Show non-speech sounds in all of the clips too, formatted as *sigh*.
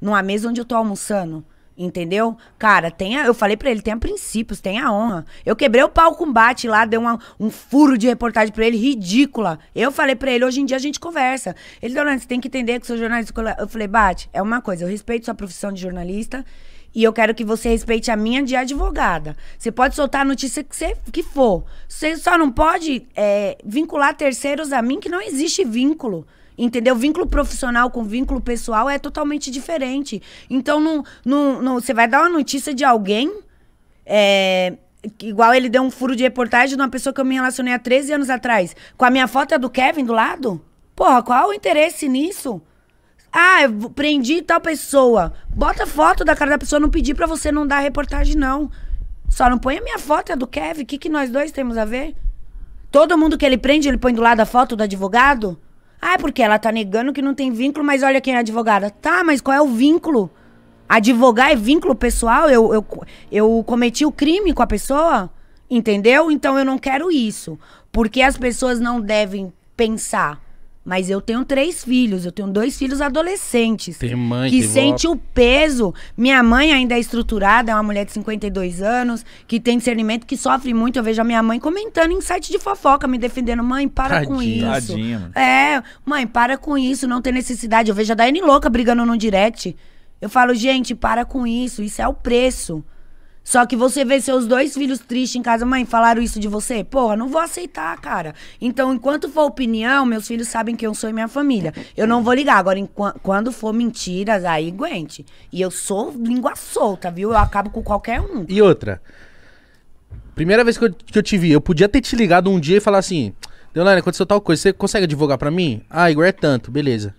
numa mesa onde eu tô almoçando. Entendeu? Cara, tenha, eu falei para ele, tenha princípios, tenha honra. Eu quebrei o pau com bate lá, dei uma, um furo de reportagem para ele, ridícula. Eu falei para ele, hoje em dia a gente conversa. Ele, Dona, você tem que entender que sou jornalista. Eu falei, bate, é uma coisa, eu respeito sua profissão de jornalista e eu quero que você respeite a minha de advogada. Você pode soltar a notícia que, você, que for. Você só não pode é, vincular terceiros a mim, que não existe vínculo. Entendeu? Vínculo profissional com vínculo pessoal é totalmente diferente. Então, não, não, não, você vai dar uma notícia de alguém. É, igual ele deu um furo de reportagem de uma pessoa que eu me relacionei há 13 anos atrás. Com a minha foto é do Kevin do lado? Porra, qual o interesse nisso? Ah, eu prendi tal pessoa. Bota foto da cara da pessoa, não pedi para você não dar reportagem, não. Só não põe a minha foto, é do Kevin. O que, que nós dois temos a ver? Todo mundo que ele prende, ele põe do lado a foto do advogado? Ah, porque ela tá negando que não tem vínculo, mas olha quem é advogada. Tá, mas qual é o vínculo? Advogar é vínculo pessoal? Eu, eu, eu cometi o crime com a pessoa? Entendeu? Então eu não quero isso. Porque as pessoas não devem pensar mas eu tenho três filhos, eu tenho dois filhos adolescentes. Tem mãe que, sente o peso. Minha mãe ainda é estruturada, é uma mulher de 52 anos, que tem discernimento, que sofre muito. Eu vejo a minha mãe comentando em site de fofoca, me defendendo. Mãe, para tadinha, com isso. Tadinha. É, mãe, para com isso, não tem necessidade. Eu vejo a Daiane louca brigando no direct. Eu falo, gente, para com isso, isso é o preço. Só que você vê seus dois filhos tristes em casa, mãe, falaram isso de você? Porra, não vou aceitar, cara. Então, enquanto for opinião, meus filhos sabem que eu sou e minha família. Eu não vou ligar. Agora, quando for mentiras, aí aguente. E eu sou língua solta, viu? Eu acabo com qualquer um. E outra. Primeira vez que eu, que eu te vi, eu podia ter te ligado um dia e falar assim: Deolane, aconteceu tal coisa, você consegue advogar para mim? Ah, Igor, é tanto, beleza.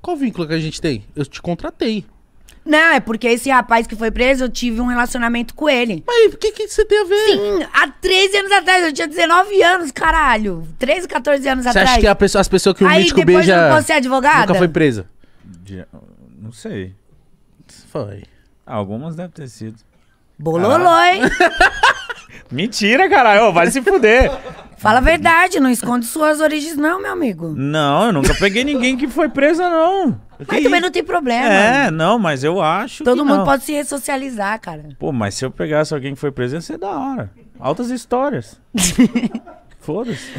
Qual vínculo que a gente tem? Eu te contratei. Não, é porque esse rapaz que foi preso, eu tive um relacionamento com ele. Mas o que, que você tem a ver? Sim, há 13 anos atrás, eu tinha 19 anos, caralho. 13, 14 anos você atrás. Você acha que a pessoa, as pessoas que o Aí, Mítico depois beija... Aí você é advogada? Nunca foi presa? Não sei. Foi. Algumas devem ter sido. Bololô, ah. hein? *laughs* Mentira, caralho. Vai se fuder. Fala a verdade, não esconde suas origens, não, meu amigo. Não, eu nunca peguei ninguém que foi presa, não. Mas também não tem problema. É, não, mas eu acho. Todo mundo não. pode se ressocializar, cara. Pô, mas se eu pegasse alguém que foi preso, ia ser da hora. Altas histórias. *laughs* Foda-se.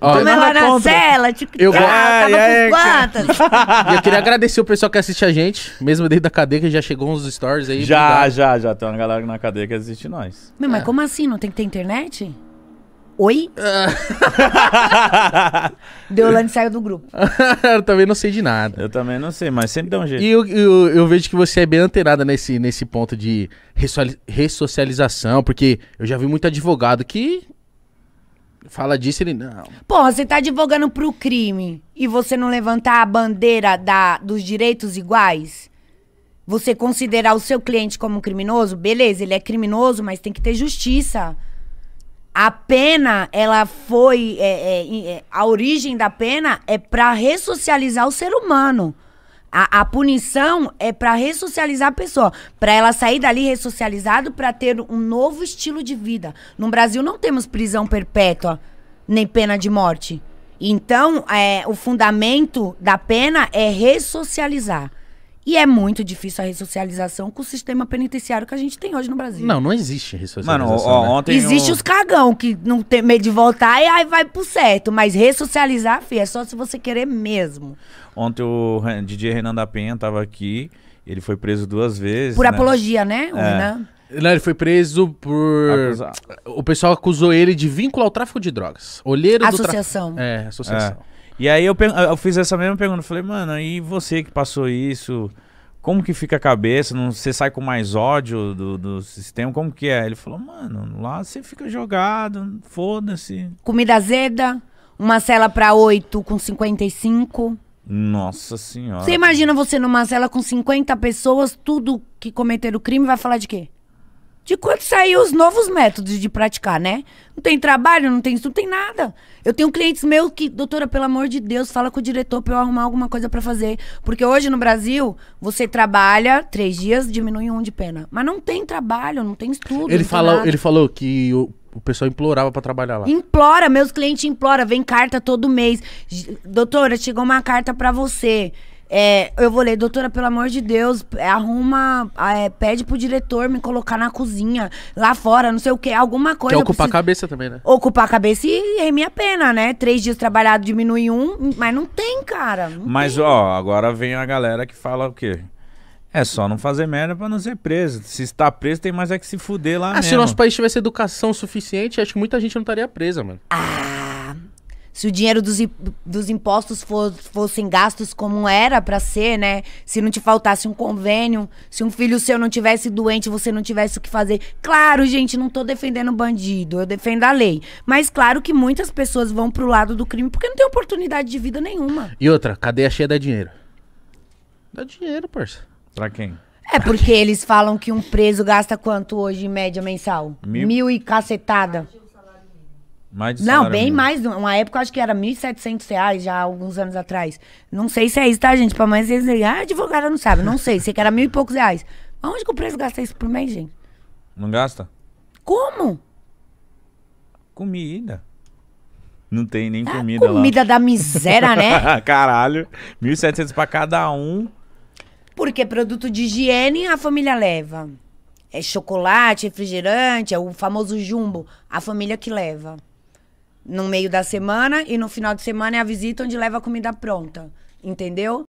Como ela é na contra. cela, tipo, eu ah, tava é, com quantas? eu queria agradecer o pessoal que assiste a gente, mesmo dentro da cadeia, que já chegou uns stories aí. Já, já, já. Tem uma galera na cadeia que assiste nós. Meu, é. mas como assim? Não tem que ter internet? Oi? *laughs* Deolane saiu do grupo. *laughs* eu também não sei de nada. Eu também não sei, mas sempre dá um jeito. E eu, eu, eu vejo que você é bem antenada nesse, nesse ponto de ressocialização, porque eu já vi muito advogado que fala disso, ele não. Porra, você tá advogando pro crime e você não levantar a bandeira da, dos direitos iguais? Você considerar o seu cliente como criminoso? Beleza, ele é criminoso, mas tem que ter justiça. A pena, ela foi. É, é, é a origem da pena é para ressocializar o ser humano. A, a punição é para ressocializar a pessoa, para ela sair dali ressocializado, para ter um novo estilo de vida. No Brasil não temos prisão perpétua nem pena de morte. Então, é, o fundamento da pena é ressocializar. E é muito difícil a ressocialização com o sistema penitenciário que a gente tem hoje no Brasil. Não, não existe ressocialização. Mano, ó, né? ontem. Existe eu... os cagão que não tem medo de voltar e aí vai pro certo. Mas ressocializar, filho, é só se você querer mesmo. Ontem o DJ Renan da Penha tava aqui. Ele foi preso duas vezes. Por né? apologia, né? é. Renan. Não, ele foi preso por. O pessoal acusou ele de vínculo ao tráfico de drogas. Olheiro associação. do. Associação. É, associação. É. E aí eu, eu fiz essa mesma pergunta. Falei, mano, e você que passou isso? Como que fica a cabeça? Não, você sai com mais ódio do, do sistema? Como que é? Ele falou, mano, lá você fica jogado, foda-se. Comida azeda, uma cela pra oito com 55. Nossa senhora. Você imagina você numa cela com 50 pessoas, tudo que cometeram crime, vai falar de quê? de quando saíram os novos métodos de praticar, né? Não tem trabalho, não tem isso, não tem nada. Eu tenho clientes meus que, doutora, pelo amor de Deus, fala com o diretor pra eu arrumar alguma coisa para fazer. Porque hoje no Brasil, você trabalha três dias, diminui um de pena. Mas não tem trabalho, não tem estudo. Ele, falou, ele falou que o, o pessoal implorava para trabalhar lá. Implora, meus clientes implora, vem carta todo mês. Doutora, chegou uma carta para você. É, eu vou ler, doutora, pelo amor de Deus, arruma, é, pede pro diretor me colocar na cozinha, lá fora, não sei o que, alguma coisa. Que ocupar preciso... a cabeça também, né? Ocupar a cabeça e é minha pena, né? Três dias trabalhado diminui um, mas não tem, cara. Não mas, tem. ó, agora vem a galera que fala o quê? É só não fazer merda pra não ser preso. Se está preso, tem mais é que se fuder lá ah, mesmo. Se nosso país tivesse educação suficiente, acho que muita gente não estaria presa, mano. Ah! se o dinheiro dos, dos impostos for, fossem gastos como era para ser, né? Se não te faltasse um convênio, se um filho seu não tivesse doente, você não tivesse o que fazer. Claro, gente, não tô defendendo bandido, eu defendo a lei. Mas claro que muitas pessoas vão pro lado do crime porque não tem oportunidade de vida nenhuma. E outra, cadeia cheia dá dinheiro. Dá dinheiro, parça. Pra quem? É porque eles falam que um preso gasta quanto hoje em média mensal? Mil, Mil e cacetada. Mais Não, bem mínimo. mais. Uma época eu acho que era R$ 1.700 já, alguns anos atrás. Não sei se é isso, tá, gente? Para mais vezes? dizem, ah, advogada não sabe. Não sei, sei que era mil e poucos reais. Onde que o preço gasta isso por mês, gente? Não gasta? Como? Comida. Não tem nem comida, ah, comida lá. Comida da miséria, né? *laughs* Caralho. 1.700 para cada um. Porque produto de higiene a família leva. É chocolate, refrigerante, é o famoso jumbo. A família que leva no meio da semana e no final de semana é a visita onde leva a comida pronta, entendeu?